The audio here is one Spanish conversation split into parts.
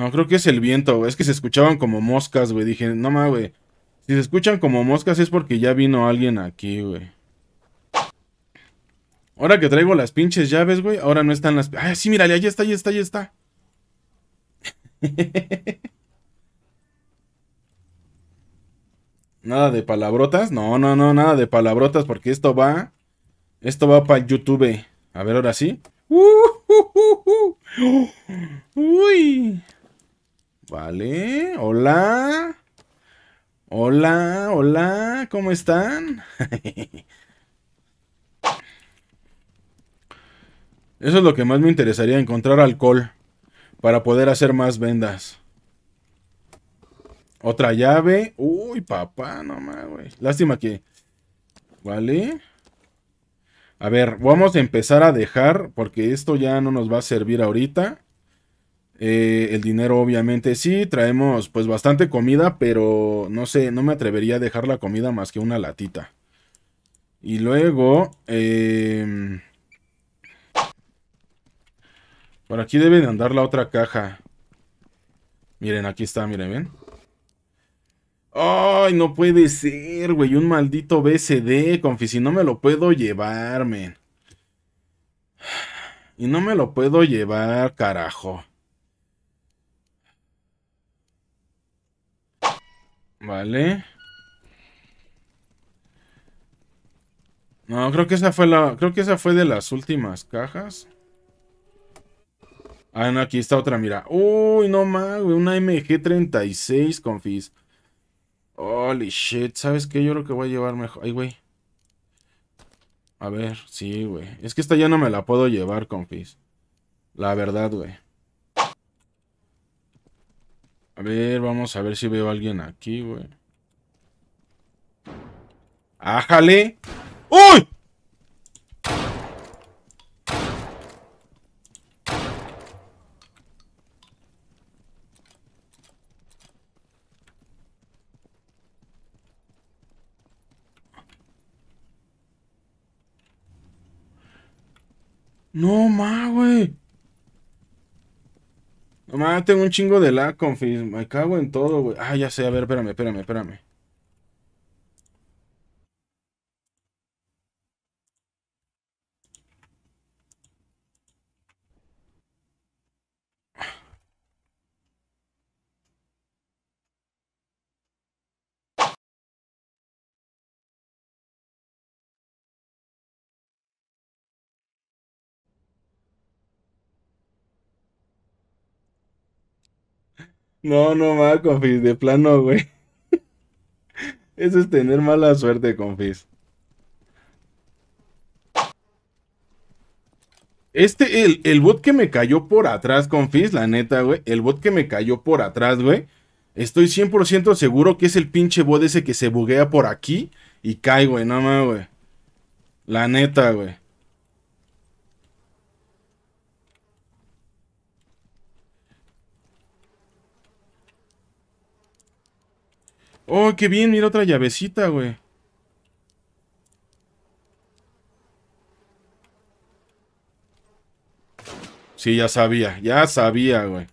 No, creo que es el viento, güey. Es que se escuchaban como moscas, güey. Dije, no mames, güey. Si se escuchan como moscas es porque ya vino alguien aquí, güey. Ahora que traigo las pinches llaves, güey, ahora no están las... Ah, sí, mírale, ahí está, ahí está, ahí está. nada de palabrotas. No, no, no, nada de palabrotas porque esto va... Esto va para YouTube. A ver, ahora sí. Uh, Vale, hola. Hola, hola, ¿cómo están? Eso es lo que más me interesaría, encontrar alcohol para poder hacer más vendas. Otra llave. Uy, papá, no más, güey. Lástima que... Vale. A ver, vamos a empezar a dejar porque esto ya no nos va a servir ahorita. Eh, el dinero, obviamente, sí, traemos pues bastante comida, pero no sé, no me atrevería a dejar la comida más que una latita. Y luego, em, por aquí debe de andar la otra caja. Miren, aquí está, miren, ¿ven? ¡Ay, no puede ser, güey! Un maldito BCD, confi, si no me lo puedo llevar, Y no me lo puedo llevar, carajo. Vale. No, creo que esa fue la. Creo que esa fue de las últimas cajas. Ah, no, aquí está otra, mira. Uy, no más, güey. Una MG36, confis. Holy shit. ¿Sabes qué? Yo creo que voy a llevar mejor. Ay, güey. A ver, sí, güey. Es que esta ya no me la puedo llevar, confis. La verdad, güey. A ver, vamos a ver si veo a alguien aquí, güey. ¡Ájale! ¡Uy! Mamá, un chingo de la confis. Me cago en todo, güey. Ah, ya sé. A ver, espérame, espérame, espérame. No, no más, Confis, de plano, güey. Eso es tener mala suerte, Confis. Este, el, bot que me cayó por atrás, Confis, la neta, güey. El bot que me cayó por atrás, güey. Estoy 100% seguro que es el pinche bot ese que se buguea por aquí y cae, güey. No más, güey. La neta, güey. Oh, qué bien, mira otra llavecita, güey. Sí, ya sabía, ya sabía, güey.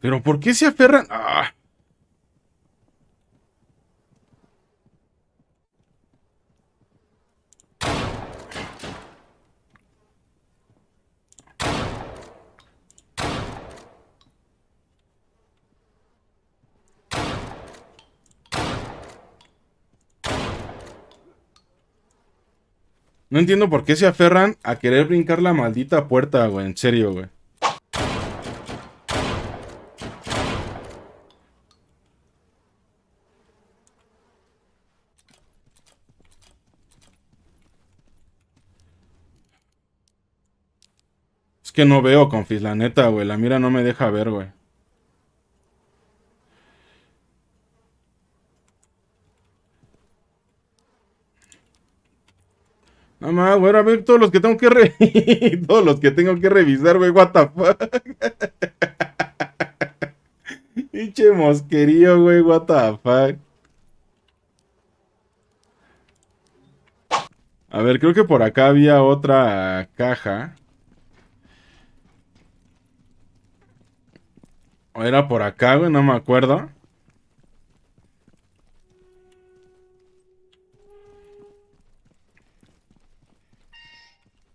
Pero ¿por qué se aferran? ¡Ah! No entiendo por qué se aferran a querer brincar la maldita puerta, güey. En serio, güey. Es que no veo, confis. La neta, güey. La mira no me deja ver, güey. Ah, bueno, a ver, todos los que tengo que todos los que tengo que revisar, güey, what the fuck. Pinche mosquerío, güey, what the fuck. A ver, creo que por acá había otra caja. ¿O era por acá, güey? No me acuerdo.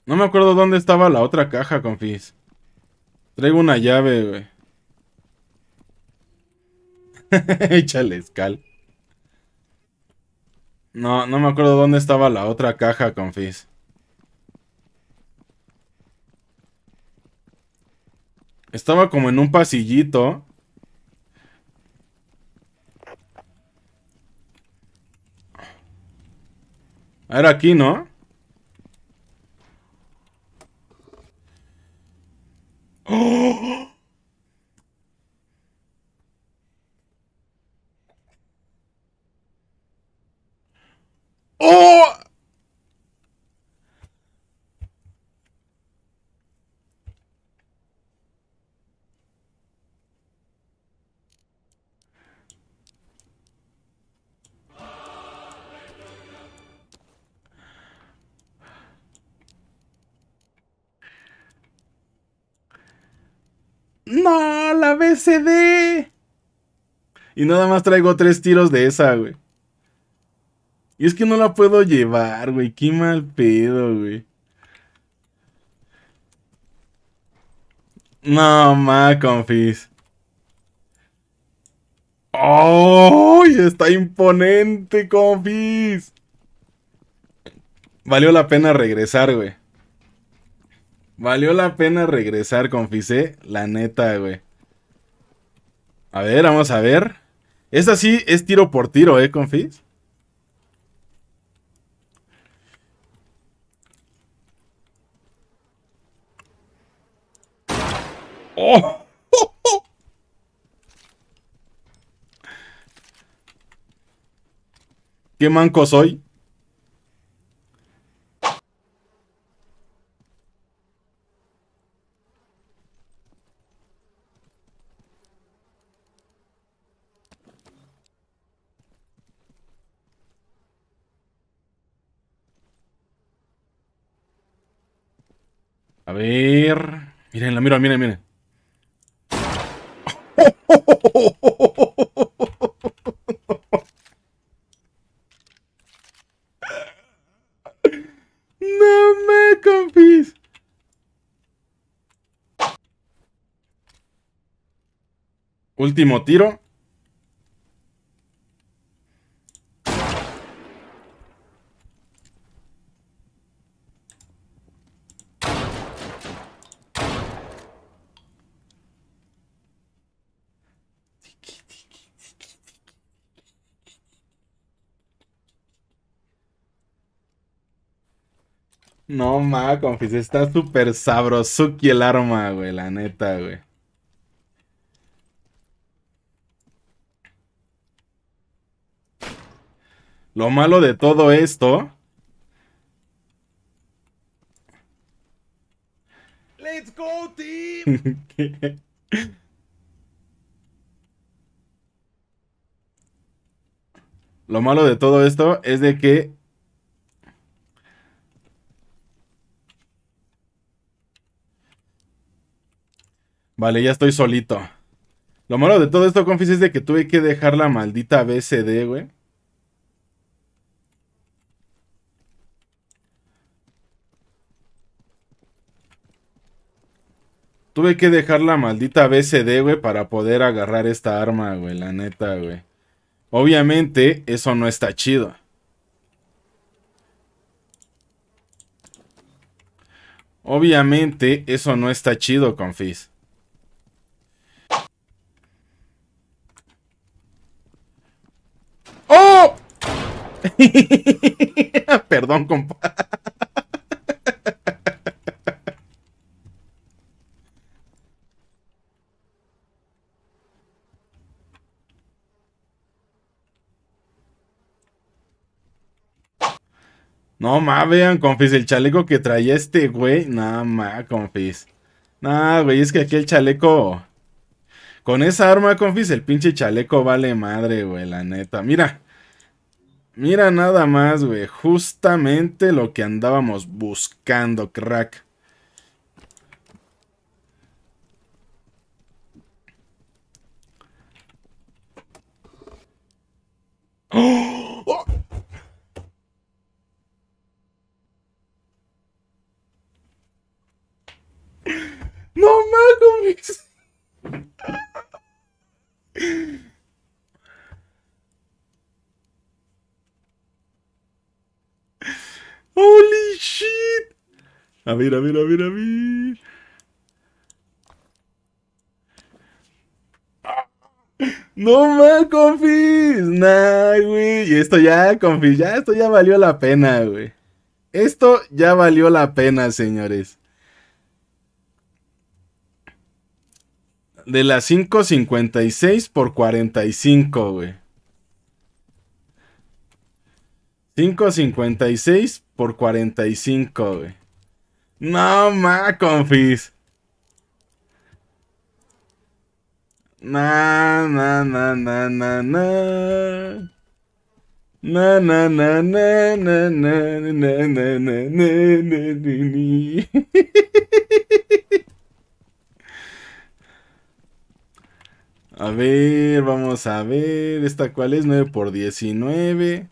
No me acuerdo dónde estaba la otra caja, confis. Traigo una llave, güey. Échale, escal. No, no me acuerdo dónde estaba la otra caja, confis. Estaba como en un pasillito. Era aquí, ¿no? Oh! ¡No! ¡La BCD! Y nada más traigo tres tiros de esa, güey. Y es que no la puedo llevar, güey. Qué mal pedo, güey. No, ma, confis. ¡Oh! Está imponente, confis. Valió la pena regresar, güey. Valió la pena regresar, Fisé, La neta, güey. A ver, vamos a ver. es sí es tiro por tiro, ¿eh, confis? ¡Oh! ¡Oh, oh! qué manco soy? A ver. Miren, la miro, miren, miren. No me confies. Último tiro. No, ma, confis, está súper sabrosuki el arma, güey, la neta, güey. Lo malo de todo esto... ¡Let's go, team! Lo malo de todo esto es de que Vale, ya estoy solito. Lo malo de todo esto, confis, es de que tuve que dejar la maldita BCD, güey. Tuve que dejar la maldita BCD, güey, para poder agarrar esta arma, güey, la neta, güey. Obviamente, eso no está chido. Obviamente, eso no está chido, confis. Perdón, compa. No más, vean, confis, el chaleco que traía este güey. Nada más, confis. Nada, güey, es que aquí el chaleco. Con esa arma, confis, el pinche chaleco vale madre, güey, la neta. Mira. Mira nada más, güey. Justamente lo que andábamos buscando, crack. A ver, a ver, a ver, a ver. No más, confis. Nah, güey. Y esto ya, confis, ya, esto ya valió la pena, güey. Esto ya valió la pena, señores. De las 5.56 por 45, güey. 5.56 por 45, güey. No, ma, confis. Na, na, na, na, na, na. Na na na na na na na na na na na na A ver, vamos a ver. ¿Esta cuál es? 9 por 19.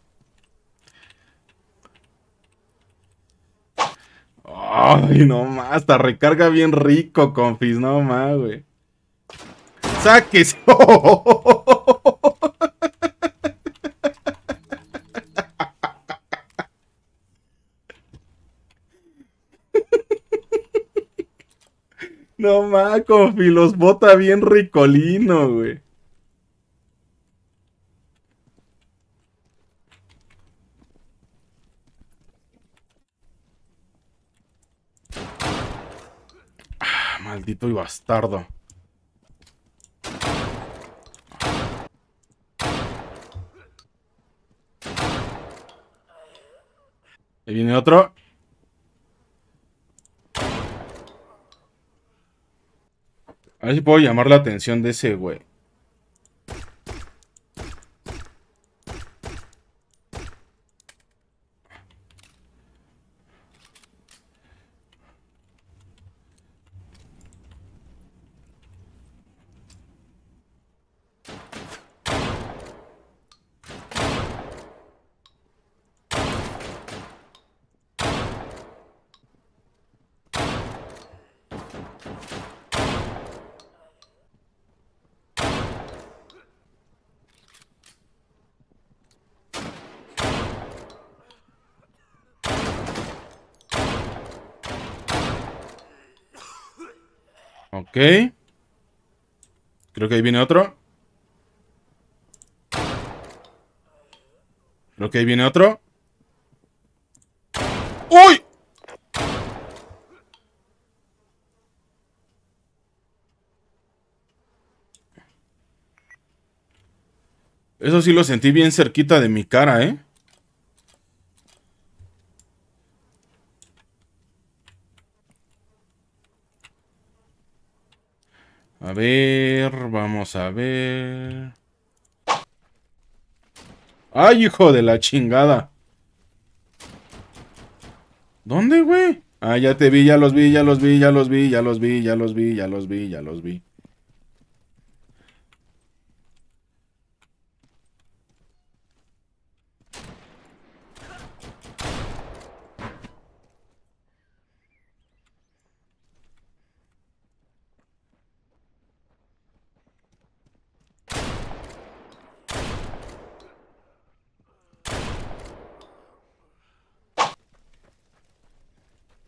Ay, no más, hasta recarga bien rico, confis, no más, güey. Sáquese. No más, confis, los bota bien ricolino, güey. y bastardo. Ahí viene otro. A ver si puedo llamar la atención de ese güey. Ok. Creo que ahí viene otro. Creo que ahí viene otro. ¡Uy! Eso sí lo sentí bien cerquita de mi cara, ¿eh? A ver, vamos a ver. ¡Ay, hijo de la chingada! ¿Dónde, güey? Ah, ya te vi, ya los vi, ya los vi, ya los vi, ya los vi, ya los vi, ya los vi, ya los vi.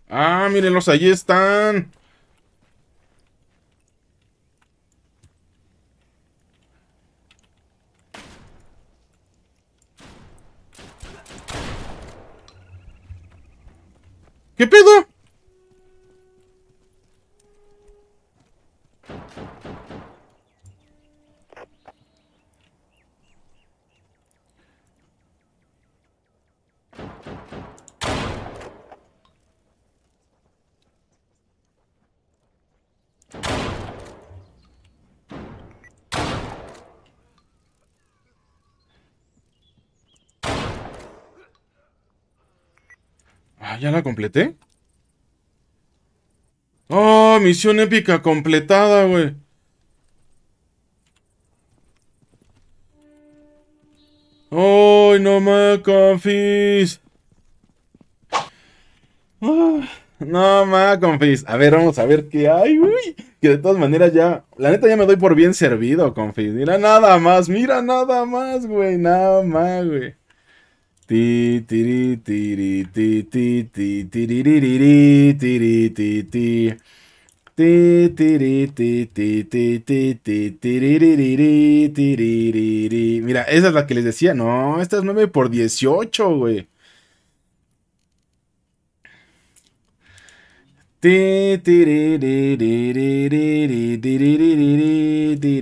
Ah, mírenlos, allí están. Ah, ¿ya la completé? ¡Oh, misión épica completada, güey! ¡Oh, no me confis! Ah, no me confis. A ver, vamos a ver qué hay, güey. Que de todas maneras ya... La neta ya me doy por bien servido, confis. Mira nada más, mira nada más, güey. Nada más, güey. Ti, ti tiri, ti, ti, ti, tiri, ti, ti. Ti, tiri, ti, ti, ti, ti, ti, Mira, esa es la que les decía. No, estas nueve por 18, güey. Ti, tiri, ti